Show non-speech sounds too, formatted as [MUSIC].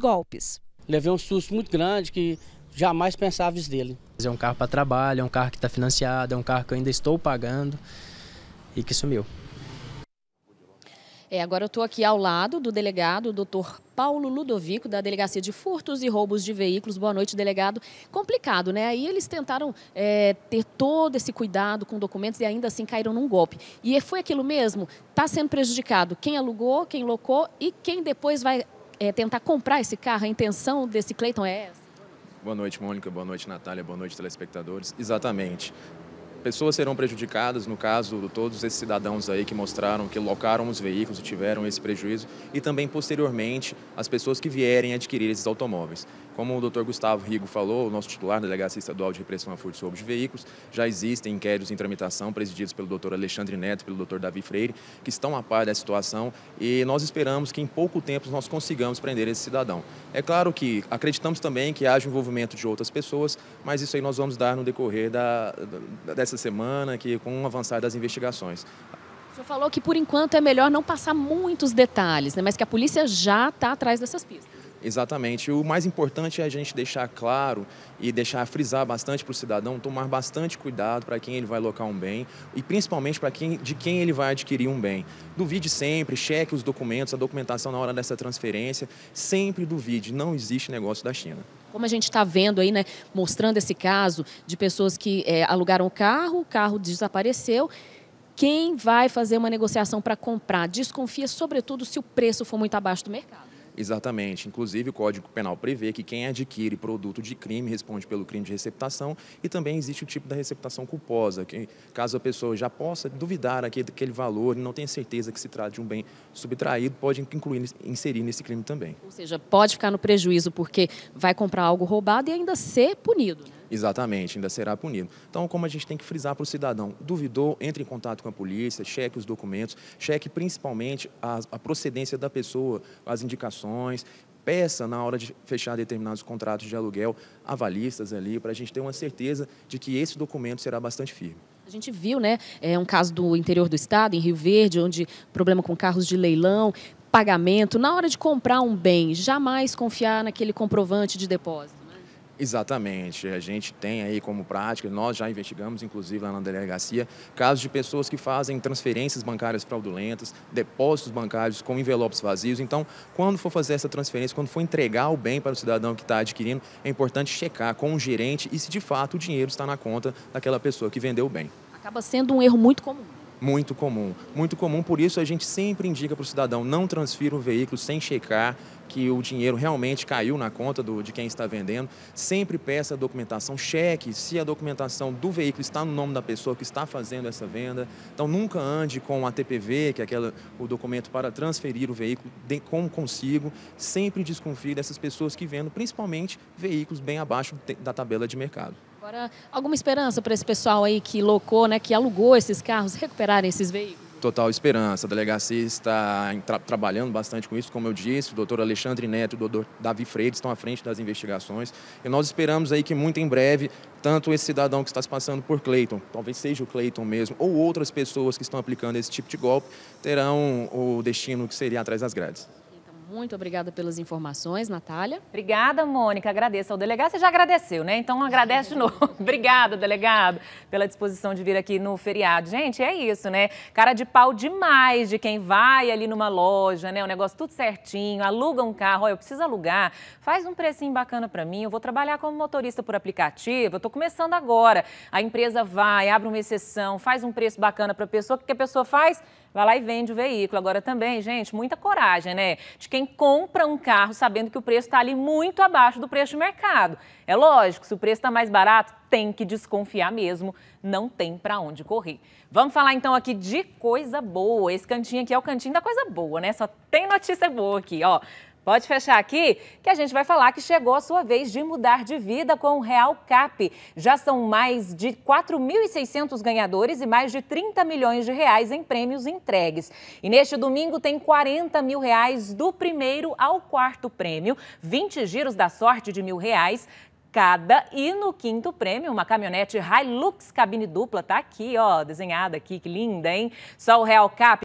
golpes. Levei um susto muito grande que jamais pensava isso dele. É um carro para trabalho, é um carro que está financiado, é um carro que eu ainda estou pagando e que sumiu. É, agora eu estou aqui ao lado do delegado, doutor Paulo Ludovico, da Delegacia de Furtos e Roubos de Veículos. Boa noite, delegado. Complicado, né? Aí eles tentaram é, ter todo esse cuidado com documentos e ainda assim caíram num golpe. E é, foi aquilo mesmo? Está sendo prejudicado quem alugou, quem locou e quem depois vai é, tentar comprar esse carro? A intenção desse Cleiton é essa? Boa noite, Mônica. Boa noite, Natália. Boa noite, telespectadores. Exatamente. Pessoas serão prejudicadas, no caso de todos esses cidadãos aí que mostraram, que locaram os veículos e tiveram esse prejuízo, e também posteriormente as pessoas que vierem adquirir esses automóveis. Como o Dr. Gustavo Rigo falou, o nosso titular, Delegacia estadual de repressão a furto e de veículos, já existem inquéritos em tramitação presididos pelo Dr. Alexandre Neto, pelo Dr. Davi Freire, que estão a par da situação e nós esperamos que em pouco tempo nós consigamos prender esse cidadão. É claro que acreditamos também que haja envolvimento de outras pessoas, mas isso aí nós vamos dar no decorrer da, dessa semana, que com o avançar das investigações. O senhor falou que, por enquanto, é melhor não passar muitos detalhes, né? mas que a polícia já está atrás dessas pistas. Exatamente. O mais importante é a gente deixar claro e deixar frisar bastante para o cidadão tomar bastante cuidado para quem ele vai locar um bem e principalmente para quem, de quem ele vai adquirir um bem. Duvide sempre, cheque os documentos, a documentação na hora dessa transferência. Sempre duvide, não existe negócio da China. Como a gente está vendo aí, né, mostrando esse caso de pessoas que é, alugaram o carro, o carro desapareceu quem vai fazer uma negociação para comprar desconfia, sobretudo, se o preço for muito abaixo do mercado. Exatamente. Inclusive, o Código Penal prevê que quem adquire produto de crime responde pelo crime de receptação e também existe o tipo da receptação culposa, que caso a pessoa já possa duvidar daquele valor e não tenha certeza que se trata de um bem subtraído, pode incluir, inserir nesse crime também. Ou seja, pode ficar no prejuízo porque vai comprar algo roubado e ainda ser punido. Né? Exatamente, ainda será punido. Então, como a gente tem que frisar para o cidadão, duvidou, entre em contato com a polícia, cheque os documentos, cheque principalmente a, a procedência da pessoa, as indicações, peça na hora de fechar determinados contratos de aluguel, avalistas ali, para a gente ter uma certeza de que esse documento será bastante firme. A gente viu, né, é um caso do interior do estado, em Rio Verde, onde problema com carros de leilão, pagamento, na hora de comprar um bem, jamais confiar naquele comprovante de depósito. Exatamente. A gente tem aí como prática, nós já investigamos, inclusive lá na delegacia, casos de pessoas que fazem transferências bancárias fraudulentas, depósitos bancários com envelopes vazios. Então, quando for fazer essa transferência, quando for entregar o bem para o cidadão que está adquirindo, é importante checar com o gerente e se de fato o dinheiro está na conta daquela pessoa que vendeu o bem. Acaba sendo um erro muito comum muito comum. Muito comum, por isso a gente sempre indica para o cidadão não transfira o veículo sem checar que o dinheiro realmente caiu na conta do, de quem está vendendo. Sempre peça a documentação, cheque se a documentação do veículo está no nome da pessoa que está fazendo essa venda. Então nunca ande com a TPV, que é aquela, o documento para transferir o veículo de, com consigo. Sempre desconfie dessas pessoas que vendem, principalmente veículos bem abaixo da tabela de mercado. Agora, alguma esperança para esse pessoal aí que locou, né, que alugou esses carros, recuperar esses veículos? total esperança. A delegacia está tra trabalhando bastante com isso, como eu disse, o doutor Alexandre Neto e o doutor Davi Freire estão à frente das investigações. E nós esperamos aí que muito em breve, tanto esse cidadão que está se passando por Cleiton, talvez seja o Cleiton mesmo, ou outras pessoas que estão aplicando esse tipo de golpe, terão o destino que seria atrás das grades. Muito obrigada pelas informações, Natália. Obrigada, Mônica. Agradeço ao delegado. Você já agradeceu, né? Então agradece de novo. [LAUGHS] obrigada, delegado, pela disposição de vir aqui no feriado. Gente, é isso, né? Cara de pau demais de quem vai ali numa loja, né? O negócio tudo certinho, aluga um carro, olha, eu preciso alugar, faz um precinho bacana para mim, eu vou trabalhar como motorista por aplicativo, eu tô começando agora. A empresa vai, abre uma exceção, faz um preço bacana para a pessoa, o que a pessoa faz? Vai lá e vende o veículo. Agora também, gente, muita coragem, né? De quem quem compra um carro sabendo que o preço está ali muito abaixo do preço de mercado. É lógico, se o preço está mais barato, tem que desconfiar mesmo, não tem para onde correr. Vamos falar então aqui de coisa boa. Esse cantinho aqui é o cantinho da coisa boa, né? Só tem notícia boa aqui, ó. Pode fechar aqui que a gente vai falar que chegou a sua vez de mudar de vida com o Real Cap. Já são mais de 4.600 ganhadores e mais de 30 milhões de reais em prêmios entregues. E neste domingo tem 40 mil reais do primeiro ao quarto prêmio, 20 giros da sorte de mil reais, cada. E no quinto prêmio, uma caminhonete Hilux cabine dupla, tá aqui, ó, desenhada aqui, que linda, hein? Só o Real Cap